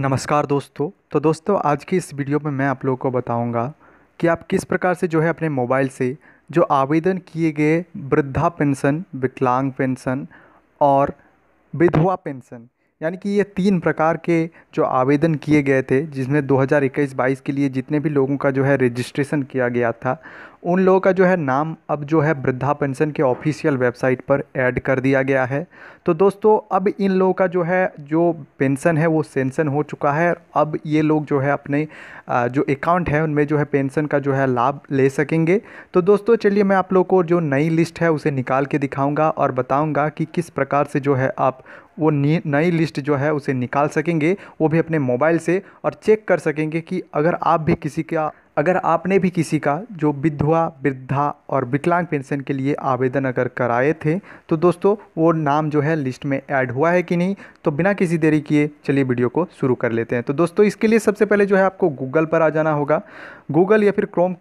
नमस्कार दोस्तों तो दोस्तों आज की इस वीडियो में मैं आप लोगों को बताऊंगा कि आप किस प्रकार से जो है अपने मोबाइल से जो आवेदन किए गए वृद्धा पेंशन विकलांग पेंशन और विधवा पेंशन यानी कि ये तीन प्रकार के जो आवेदन किए गए थे जिसमें 2021-22 के लिए जितने भी लोगों का जो है रजिस्ट्रेशन किया गया था उन लोगों का जो है नाम अब जो है वृद्धा पेंशन के ऑफिशियल वेबसाइट पर ऐड कर दिया गया है तो दोस्तों अब इन लोगों का जो है जो पेंशन है वो सेंसन हो चुका है अब ये लोग जो है अपने जो अकाउंट है उनमें जो है पेंशन का जो है लाभ ले सकेंगे तो दोस्तों चलिए मैं आप लोग को जो नई लिस्ट है उसे निकाल के दिखाऊँगा और बताऊँगा कि किस प्रकार से जो है आप वो नई लिस्ट जो है उसे निकाल सकेंगे वो भी अपने मोबाइल से और चेक कर सकेंगे कि अगर आप भी किसी का अगर आपने भी किसी का जो विधवा वृद्धा और विकलांग पेंशन के लिए आवेदन अगर कराए थे तो दोस्तों वो नाम जो है लिस्ट में ऐड हुआ है कि नहीं तो बिना किसी देरी किए चलिए वीडियो को शुरू कर लेते हैं तो दोस्तों इसके लिए सबसे पहले जो है आपको गूगल पर आ जाना होगा गूगल या फिर क्रोम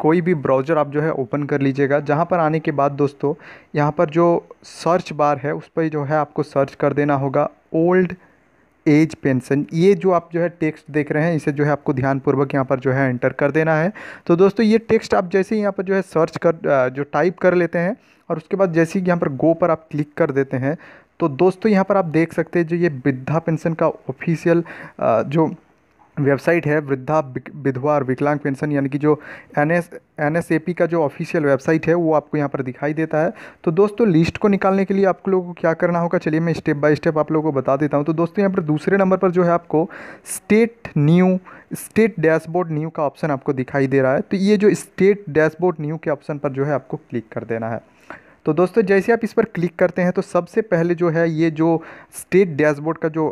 कोई भी ब्राउज़र आप जो है ओपन कर लीजिएगा जहाँ पर आने के बाद दोस्तों यहाँ पर जो सर्च बार है उस पर जो है आपको सर्च कर देना होगा ओल्ड एज पेंशन ये जो आप जो है टेक्स्ट देख रहे हैं इसे जो है आपको ध्यानपूर्वक यहाँ पर जो है एंटर कर देना है तो दोस्तों ये टेक्स्ट आप जैसे ही यहाँ पर जो है सर्च कर जो टाइप कर लेते हैं और उसके बाद जैसे ही यहाँ पर गो पर आप क्लिक कर देते हैं तो दोस्तों यहाँ पर आप देख सकते हैं जो ये वृद्धा पेंशन का ऑफिशियल जो वेबसाइट है वृद्धा विधवा और विकलांग पेंशन यानी कि जो N S N S A P का जो ऑफिशियल वेबसाइट है वो आपको यहाँ पर दिखाई देता है तो दोस्तों लिस्ट को निकालने के लिए आप लोगों को क्या करना होगा चलिए मैं स्टेप बाय स्टेप आप लोगों को बता देता हूँ तो दोस्तों यहाँ पर दूसरे नंबर पर जो है आपको state new state dashboard new का ऑप्शन आपको दिखाई दे रहा है तो ये जो स्टेट डैशबोर्ड न्यू के ऑप्शन पर जो है आपको क्लिक कर देना है तो दोस्तों जैसे आप इस पर क्लिक करते हैं तो सबसे पहले जो है ये जो स्टेट डैशबोर्ड का जो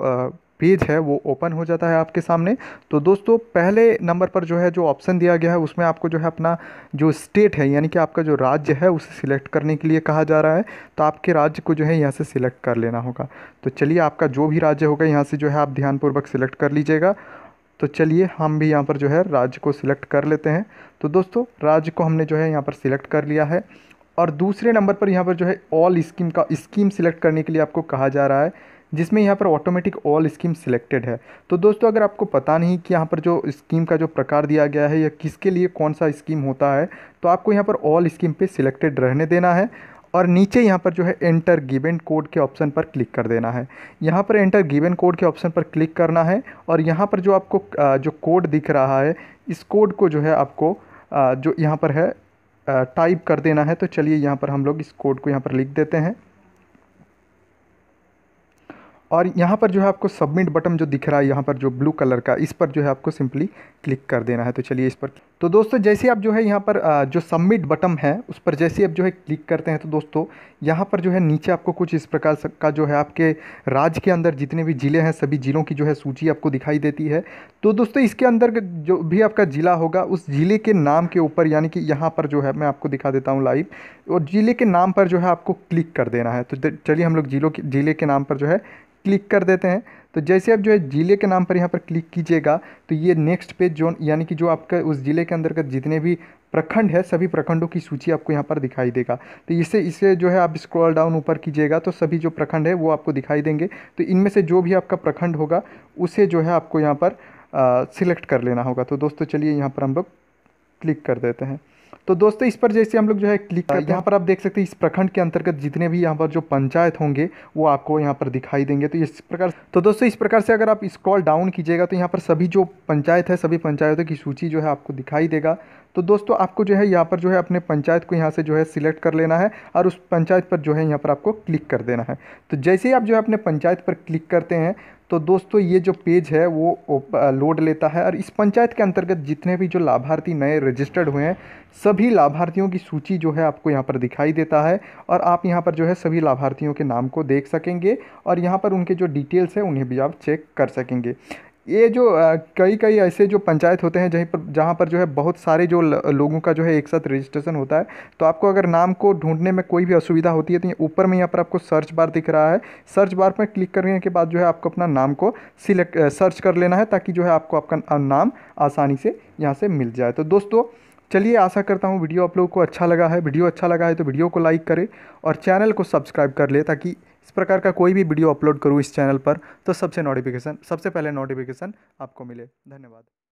पेज है वो ओपन हो जाता है आपके सामने तो दोस्तों पहले नंबर पर जो है जो ऑप्शन दिया गया है उसमें आपको जो है अपना जो स्टेट है यानी कि आपका जो राज्य है उसे सिलेक्ट करने के लिए कहा जा रहा है तो आपके राज्य को जो है यहाँ से सिलेक्ट कर लेना होगा तो चलिए आपका जो भी राज्य होगा यहाँ से जो है आप ध्यानपूर्वक सिलेक्ट कर लीजिएगा तो चलिए हम भी यहाँ पर जो है राज्य को सिलेक्ट कर लेते हैं तो दोस्तों राज्य को हमने जो है यहाँ पर सिलेक्ट कर लिया है और दूसरे नंबर पर यहाँ पर जो है ऑल स्कीम का स्कीम सिलेक्ट करने के लिए आपको कहा जा रहा है जिसमें यहाँ पर ऑटोमेटिक ऑल स्कीम सिलेक्टेड है तो दोस्तों अगर आपको पता नहीं कि यहाँ पर जो स्कीम का जो प्रकार दिया गया है या किसके लिए कौन सा स्कीम होता है तो आपको यहाँ पर ऑल स्कीम पे सिलेक्टेड रहने देना है और नीचे यहाँ पर जो है एंटर गिवन कोड के ऑप्शन पर क्लिक कर देना है यहाँ पर एंटर गिवन कोड के ऑप्शन पर क्लिक करना है और यहाँ पर जो आपको जो कोड दिख रहा है इस कोड को जो है आपको जो यहाँ पर है टाइप कर देना है तो चलिए यहाँ पर हम लोग इस कोड को यहाँ पर लिख देते हैं और यहाँ पर जो है आपको सबमिट बटन जो दिख रहा है यहाँ पर जो ब्लू कलर का इस पर जो है आपको सिंपली क्लिक कर देना है तो चलिए इस पर तो दोस्तों जैसे आप जो है यहाँ पर जो सबमिट बटन है उस पर जैसे आप जो है क्लिक करते हैं तो दोस्तों यहाँ पर जो है नीचे आपको कुछ इस प्रकार का जो है आपके राज्य के अंदर जितने भी ज़िले हैं सभी ज़िलों की जो है सूची आपको दिखाई देती है तो दोस्तों इसके अंदर जो भी आपका ज़िला होगा उस ज़िले के नाम के ऊपर यानी कि यहाँ पर जो है मैं आपको दिखा देता हूँ लाइव और ज़िले के नाम पर जो है आपको क्लिक कर देना है तो चलिए हम लोग जिलों के ज़िले के नाम पर जो है क्लिक कर देते हैं तो जैसे आप जो है ज़िले के नाम पर यहाँ पर क्लिक कीजिएगा तो ये नेक्स्ट पेज जो यानी कि जो आपका उस ज़िले के अंतर्गत जितने भी प्रखंड है सभी प्रखंडों की सूची आपको यहाँ पर दिखाई देगा तो इसे इसे जो है आप स्क्रॉल डाउन ऊपर कीजिएगा तो सभी जो प्रखंड है वो आपको दिखाई देंगे तो इनमें से जो भी आपका प्रखंड होगा उसे जो है आपको यहाँ पर सिलेक्ट कर लेना होगा तो दोस्तों चलिए यहाँ पर हम लोग क्लिक कर देते हैं तो दोस्तों इस पर जैसे हम लोग जो है क्लिक हाँ, करते यहाँ पर आप देख सकते हैं इस प्रखंड के अंतर्गत जितने भी यहाँ पर जो पंचायत होंगे वो आपको यहाँ पर दिखाई देंगे तो इस प्रकार तो दोस्तों इस प्रकार से अगर आप स्क्रॉल डाउन कीजिएगा तो यहाँ पर सभी जो पंचायत है सभी पंचायतों की सूची जो है आपको दिखाई देगा तो दोस्तों आपको जो है यहाँ पर जो है अपने पंचायत को यहाँ से जो है सिलेक्ट कर लेना है और उस पंचायत पर जो है यहाँ पर आपको क्लिक कर देना है तो जैसे ही आप जो है अपने पंचायत पर क्लिक करते हैं तो दोस्तों ये जो पेज है वो लोड लेता है और इस पंचायत के अंतर्गत जितने भी जो लाभार्थी नए रजिस्टर्ड हुए हैं सभी लाभार्थियों की सूची जो है आपको यहाँ पर दिखाई देता है और आप यहाँ पर जो है सभी लाभार्थियों के नाम को देख सकेंगे और यहाँ पर उनके जो डिटेल्स हैं उन्हें भी आप चेक कर सकेंगे ये जो कई कई ऐसे जो पंचायत होते हैं जहीं पर जहाँ पर जो है बहुत सारे जो लोगों का जो है एक साथ रजिस्ट्रेशन होता है तो आपको अगर नाम को ढूंढने में कोई भी असुविधा होती है तो ये ऊपर में यहाँ पर आपको सर्च बार दिख रहा है सर्च बार पर क्लिक करने के बाद जो है आपको अपना नाम को सिलेक्ट सर्च कर लेना है ताकि जो है आपको आपका नाम आसानी से यहाँ से मिल जाए तो दोस्तों चलिए आशा करता हूँ वीडियो आप लोगों को अच्छा लगा है वीडियो अच्छा लगा है तो वीडियो को लाइक करें और चैनल को सब्सक्राइब कर ले ताकि इस प्रकार का कोई भी वीडियो अपलोड करूँ इस चैनल पर तो सबसे नोटिफिकेशन सबसे पहले नोटिफिकेशन आपको मिले धन्यवाद